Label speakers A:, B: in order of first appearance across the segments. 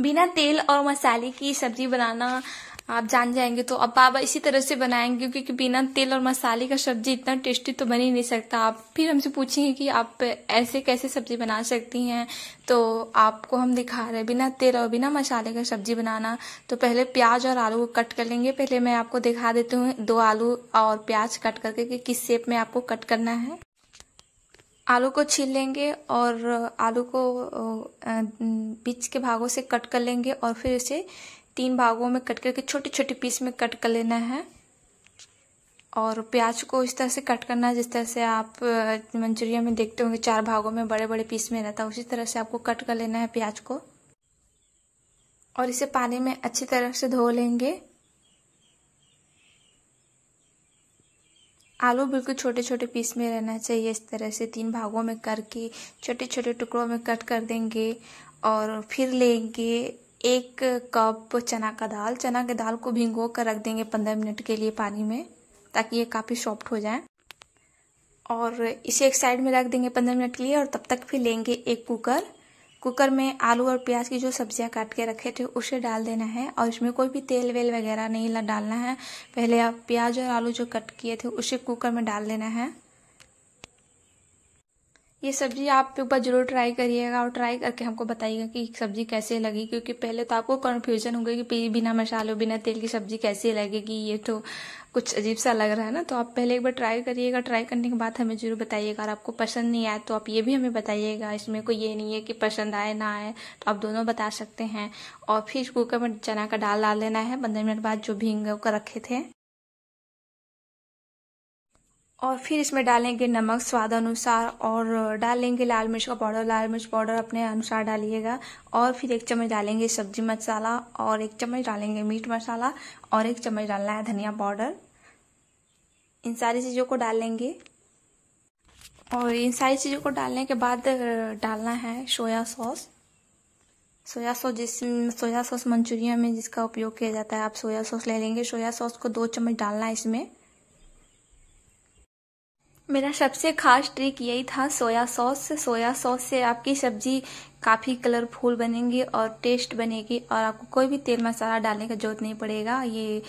A: बिना तेल और मसाले की सब्जी बनाना आप जान जाएंगे तो अब बाबा इसी तरह से बनाएंगे क्योंकि बिना तेल और मसाले का सब्जी इतना टेस्टी तो बन ही नहीं सकता आप फिर हमसे पूछेंगे कि आप ऐसे कैसे सब्जी बना सकती हैं तो आपको हम दिखा रहे हैं बिना तेल और बिना मसाले का सब्जी बनाना तो पहले प्याज और आलू को कट कर लेंगे पहले मैं आपको दिखा देती हूँ दो आलू और प्याज कट करके कि किस शेप में आपको कट करना है आलू को छील लेंगे और आलू को बीच के भागों से कट कर लेंगे और फिर इसे तीन भागों में कट करके छोटे छोटे पीस में कट कर लेना है और प्याज को इस तरह से कट करना है जिस तरह से आप मंचूरियन में देखते होंगे चार भागों में बड़े बड़े पीस में रहता है उसी तरह से आपको कट कर लेना है प्याज को और इसे पानी में अच्छी तरह से धो लेंगे आलू बिल्कुल छोटे छोटे पीस में रहना चाहिए इस तरह से तीन भागों में करके छोटे छोटे टुकड़ों में कट कर देंगे और फिर लेंगे एक कप चना का दाल चना के दाल को भिंगो कर रख देंगे पंद्रह मिनट के लिए पानी में ताकि ये काफ़ी सॉफ्ट हो जाए और इसे एक साइड में रख देंगे पंद्रह मिनट के लिए और तब तक फिर लेंगे एक कुकर कुकर में आलू और प्याज की जो सब्जियां काट के रखे थे उसे डाल देना है और इसमें कोई भी तेल वेल वगैरह नहीं डालना है पहले आप प्याज और आलू जो कट किए थे उसे कुकर में डाल देना है ये सब्जी आप एक बार जरूर ट्राई करिएगा और ट्राई करके हमको बताइएगा कि सब्जी कैसे लगी क्योंकि पहले तो आपको कन्फ्यूजन होगा कि बिना मसालों बिना तेल की सब्जी कैसे लगेगी ये तो कुछ अजीब सा लग रहा है ना तो आप पहले एक बार ट्राई करिएगा ट्राई करने के बाद हमें जरूर बताइएगा और आपको पसंद नहीं आया तो आप ये भी हमें बताइएगा इसमें कोई ये नहीं है कि पसंद आए ना आए तो आप दोनों बता सकते हैं और फिर कुकर में चना का डाल डाल लेना है पंद्रह मिनट बाद जो भींग कर रखे थे और फिर इसमें डालेंगे नमक स्वाद अनुसार और डालेंगे लाल मिर्च का पाउडर लाल मिर्च पाउडर अपने अनुसार डालिएगा और फिर एक चम्मच डालेंगे सब्जी मसाला और एक चम्मच डालेंगे मीट मसाला और एक चम्मच डालना है धनिया पाउडर इन सारी चीज़ों को डालेंगे और इन सारी चीज़ों को डालने के बाद डालना है सोया सॉस सोया सॉस जिस सोया सॉस मंचूरियन में जिसका उपयोग किया जाता है आप सोया सॉस ले लेंगे सोया सॉस को दो चम्मच डालना है इसमें मेरा सबसे खास ट्रिक यही था सोया सॉस से सोया सॉस से आपकी सब्जी काफ़ी कलरफुल बनेगी और टेस्ट बनेगी और आपको कोई भी तेल मसाला डालने का जरूरत नहीं पड़ेगा ये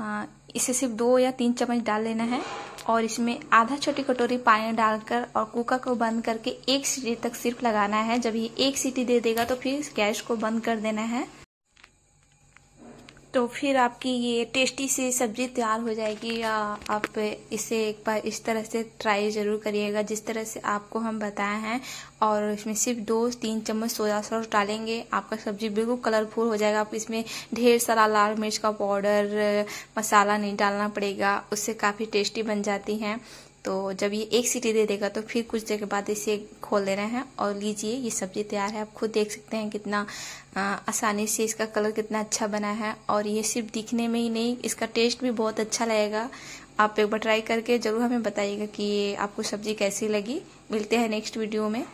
A: आ, इसे सिर्फ दो या तीन चम्मच डाल लेना है और इसमें आधा छोटी कटोरी पानी डालकर और कुकर को बंद करके एक सीटी तक सिर्फ लगाना है जब ये एक सीटी दे देगा तो फिर गैस को बंद कर देना है तो फिर आपकी ये टेस्टी सी सब्जी तैयार हो जाएगी या आप इसे एक बार इस तरह से ट्राई ज़रूर करिएगा जिस तरह से आपको हम बताए हैं और इसमें सिर्फ दो तीन चम्मच सोया सॉस डालेंगे आपका सब्जी बिल्कुल कलरफुल हो जाएगा आप इसमें ढेर सारा लाल मिर्च का पाउडर मसाला नहीं डालना पड़ेगा उससे काफ़ी टेस्टी बन जाती हैं तो जब ये एक सीटी दे देगा तो फिर कुछ देर के बाद इसे खोल लेना है और लीजिए ये सब्जी तैयार है आप खुद देख सकते हैं कितना आसानी से इसका कलर कितना अच्छा बना है और ये सिर्फ दिखने में ही नहीं इसका टेस्ट भी बहुत अच्छा लगेगा आप एक बार ट्राई करके ज़रूर हमें बताइएगा कि ये आपको सब्जी कैसी लगी मिलते हैं नेक्स्ट वीडियो में